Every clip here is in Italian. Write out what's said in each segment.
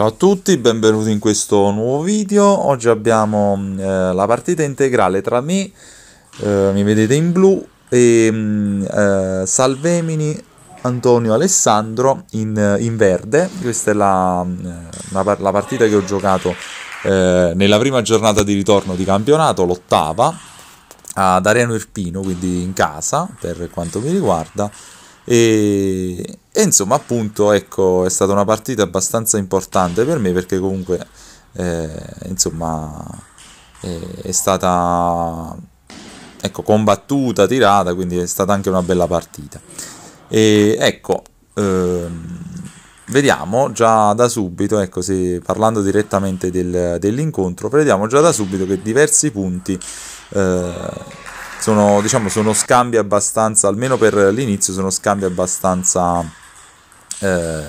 Ciao a tutti, benvenuti in questo nuovo video. Oggi abbiamo mm, eh, la partita integrale tra me, eh, mi vedete in blu, e mm, eh, Salvemini Antonio Alessandro in, eh, in verde. Questa è la, mm, eh, la, la, partita che ho giocato eh, nella prima giornata di ritorno di campionato, l'ottava, ad Ariano Irpino, quindi in casa per quanto mi riguarda. E, e insomma, appunto, ecco, è stata una partita abbastanza importante per me perché comunque, eh, insomma, eh, è stata ecco, combattuta, tirata, quindi è stata anche una bella partita. E ecco, ehm, vediamo già da subito, ecco, se, parlando direttamente del, dell'incontro, vediamo già da subito che diversi punti eh, sono, diciamo, sono scambi abbastanza, almeno per l'inizio, sono scambi abbastanza, eh,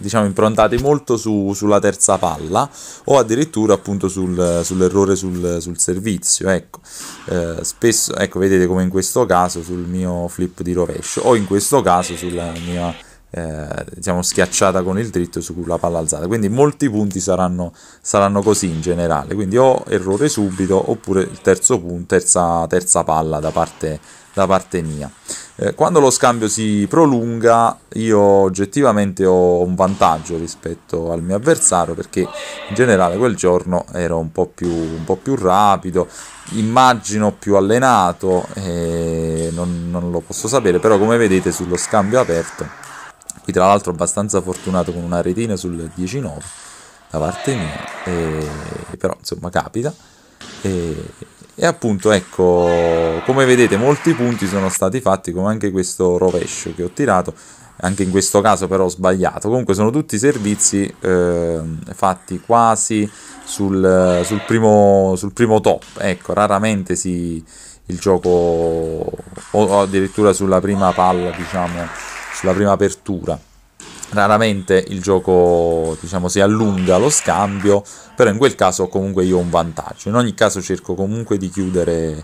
diciamo, improntati molto su, sulla terza palla o addirittura appunto sul, sull'errore sul, sul, servizio. Ecco, eh, spesso, ecco, vedete come in questo caso sul mio flip di rovescio o in questo caso sulla mia eh, diciamo schiacciata con il dritto sulla palla alzata. Quindi molti punti saranno, saranno così in generale. Quindi o errore subito oppure il terzo punto, terza, terza palla da parte, da parte mia. Eh, quando lo scambio si prolunga, io oggettivamente ho un vantaggio rispetto al mio avversario perché in generale quel giorno ero un po' più, un po più rapido, immagino più allenato, eh, non, non lo posso sapere, però come vedete sullo scambio aperto qui tra l'altro abbastanza fortunato con una retina sul 19 da parte mia e, però insomma capita e, e appunto ecco come vedete molti punti sono stati fatti come anche questo rovescio che ho tirato anche in questo caso però ho sbagliato comunque sono tutti servizi eh, fatti quasi sul, sul, primo, sul, primo, top ecco raramente si, il gioco o addirittura sulla prima palla diciamo sulla prima apertura raramente il gioco diciamo si allunga lo scambio però in quel caso comunque io ho un vantaggio in ogni caso cerco comunque di chiudere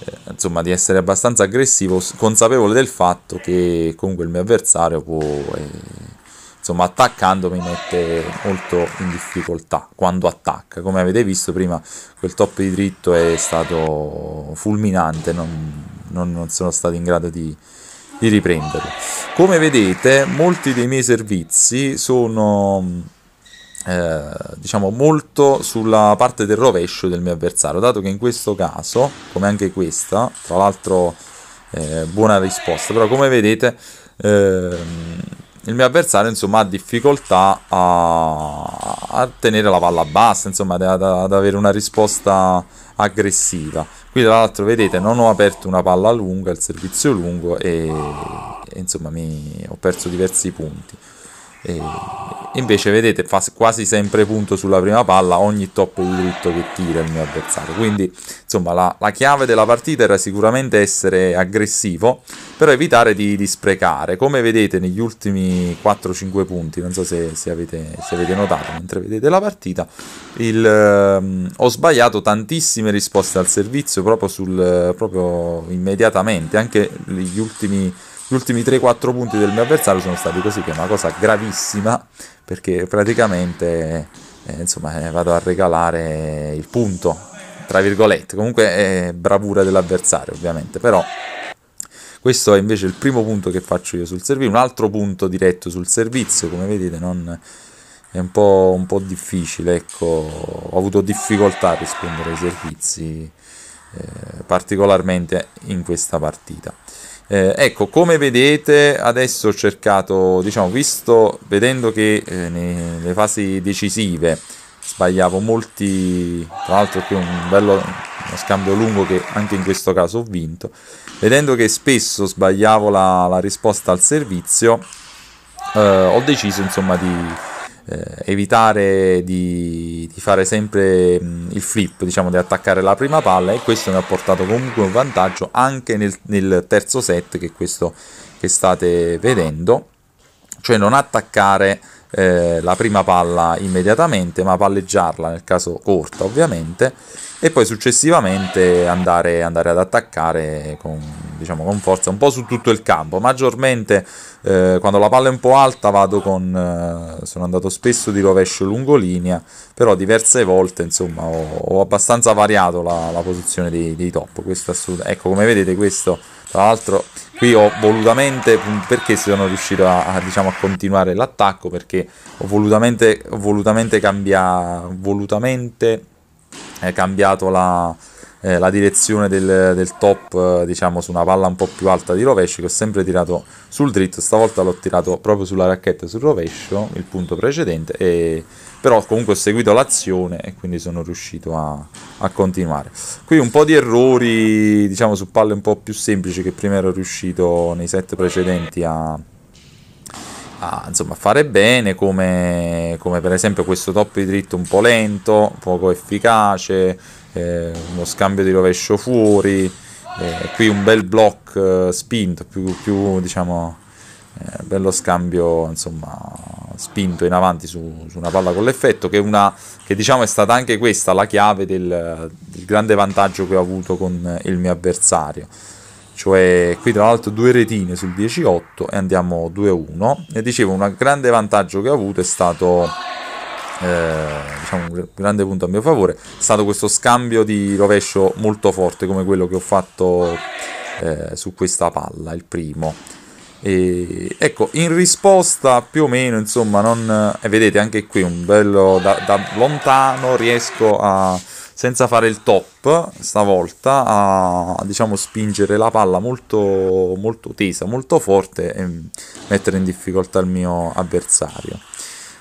eh, insomma di essere abbastanza aggressivo consapevole del fatto che comunque il mio avversario può eh, insomma attaccando mi mette molto in difficoltà quando attacca come avete visto prima quel top di dritto è stato fulminante non, non, non sono stato in grado di di riprenderlo. Come vedete, molti dei miei servizi sono... Eh, diciamo molto sulla parte del rovescio del mio avversario dato che in questo caso come anche questa tra l'altro eh, buona risposta però come vedete eh, il mio avversario insomma ha difficoltà a, a tenere la palla bassa, insomma ad, ad avere una risposta aggressiva. Qui tra l'altro vedete non ho aperto una palla lunga, il servizio lungo e, e insomma mi, ho perso diversi punti. E, Invece vedete fa quasi sempre punto sulla prima palla ogni top di dritto che tira il mio avversario. Quindi insomma la, la chiave della partita era sicuramente essere aggressivo però evitare di, di sprecare. Come vedete negli ultimi 4-5 punti, non so se, se, avete, se, avete, notato mentre vedete la partita, il, eh, ho sbagliato tantissime risposte al servizio proprio, sul, proprio immediatamente, anche gli ultimi gli ultimi 3-4 punti del mio avversario sono stati così, che è una cosa gravissima, perché praticamente eh, insomma, eh, vado a regalare il punto, tra virgolette. Comunque è bravura dell'avversario, ovviamente, però... Questo è invece il primo punto che faccio io sul servizio, un altro punto diretto sul servizio, come vedete non, è un po', un po', difficile, ecco, ho avuto difficoltà a rispondere ai servizi eh, particolarmente in questa partita. Eh, ecco, come vedete, adesso ho cercato, diciamo, visto, vedendo che eh, nelle fasi decisive sbagliavo molti, tra l'altro qui un bello uno scambio lungo che anche in questo caso ho vinto, vedendo che spesso sbagliavo la, la risposta al servizio, eh, ho deciso insomma di eh, evitare di, di, fare sempre il flip, diciamo di attaccare la prima palla e questo mi ha portato comunque un vantaggio anche nel, nel terzo set che è questo che state vedendo, cioè non attaccare eh, la prima palla immediatamente ma palleggiarla nel caso corta ovviamente e poi successivamente andare, andare ad attaccare con, diciamo, con, forza un po' su tutto il campo. Maggiormente eh, quando la palla è un po' alta vado con... Eh, sono andato spesso di rovescio lungo linea, però diverse volte insomma ho, ho abbastanza variato la, la posizione dei, dei, top. Questo assolut- ecco come vedete questo tra l'altro qui ho volutamente perché sono riuscito a, a, diciamo, a continuare l'attacco perché ho volutamente, ho volutamente cambiato volutamente eh, cambiato la, eh, la direzione del, del top, eh, diciamo su una palla un po' più alta di rovescio, che ho sempre tirato sul dritto, stavolta l'ho tirato proprio sulla racchetta sul rovescio, il punto precedente, e, però comunque ho seguito l'azione e quindi sono riuscito a, a continuare. Qui un po' di errori, diciamo su palle un po' più semplici che prima ero riuscito nei set precedenti a insomma, fare bene, come, come, per esempio questo top di dritto un po' lento, poco efficace, eh, uno scambio di rovescio fuori, eh, qui un bel block eh, spinto, più, più diciamo, eh, bello scambio insomma, spinto in avanti su, su una palla con l'effetto, che, una, che diciamo è stata anche questa la chiave del, del grande vantaggio che ho avuto con il mio avversario cioè qui tra l'altro due retine sul 10-8 e andiamo 2-1 e dicevo un grande vantaggio che ho avuto è stato eh, diciamo un grande punto a mio favore è stato questo scambio di rovescio molto forte come quello che ho fatto eh, su questa palla il primo e, ecco in risposta più o meno insomma non eh, vedete anche qui un bello da, da lontano riesco a senza fare il top stavolta a diciamo spingere la palla molto, molto tesa, molto forte e mettere in difficoltà il mio avversario.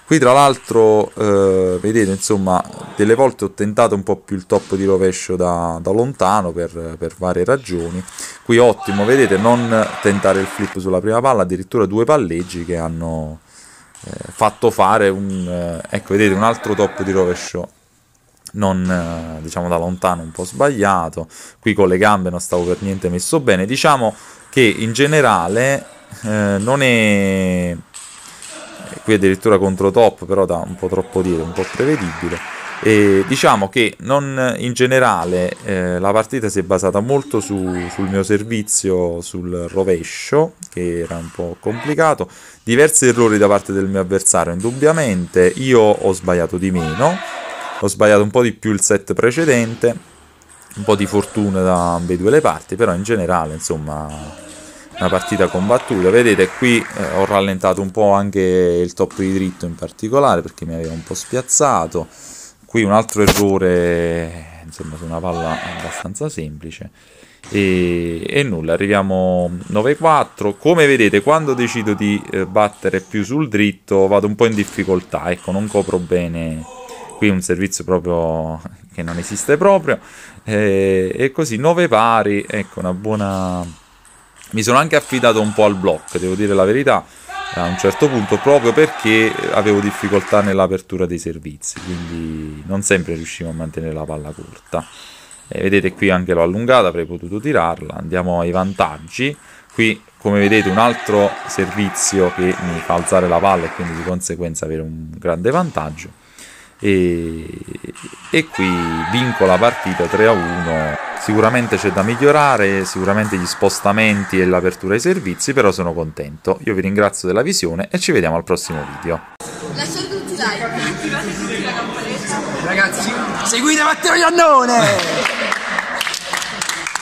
Qui tra l'altro eh, vedete insomma delle volte ho tentato un po' più il top di rovescio da, da lontano per, per, varie ragioni. Qui ottimo, vedete non tentare il flip sulla prima palla, addirittura due palleggi che hanno eh, fatto fare un, eh, ecco, vedete, un altro top di rovescio non eh, diciamo da lontano un po' sbagliato qui con le gambe non stavo per niente messo bene diciamo che in generale eh, non è qui addirittura contro top però da un po' troppo dietro un po' prevedibile e diciamo che non, in generale eh, la partita si è basata molto su, sul mio servizio sul rovescio che era un po' complicato diversi errori da parte del mio avversario indubbiamente io ho sbagliato di meno ho sbagliato un po' di più il set precedente, un po' di fortuna da ambedue le parti, però in generale insomma una partita combattuta. Vedete qui eh, ho rallentato un po' anche il top di dritto in particolare perché mi aveva un po' spiazzato. Qui un altro errore, insomma su una palla abbastanza semplice. E, e nulla, arriviamo 9-4. Come vedete, quando decido di eh, battere più sul dritto vado un po' in difficoltà, ecco, non copro bene qui un servizio proprio che non esiste proprio e, e così nove pari ecco una buona mi sono anche affidato un po' al block devo dire la verità a un certo punto proprio perché avevo difficoltà nell'apertura dei servizi quindi non sempre riuscivo a mantenere la palla corta e vedete qui anche l'ho allungata avrei potuto tirarla andiamo ai vantaggi qui come vedete un altro servizio che mi fa alzare la palla e quindi di conseguenza avere un grande vantaggio e, e qui vinco la partita 3 a 1 sicuramente c'è da migliorare sicuramente gli spostamenti e l'apertura ai servizi però sono contento io vi ringrazio della visione e ci vediamo al prossimo video lasciate tutti like attivate tutti la campanella ragazzi seguite Matteo Iannone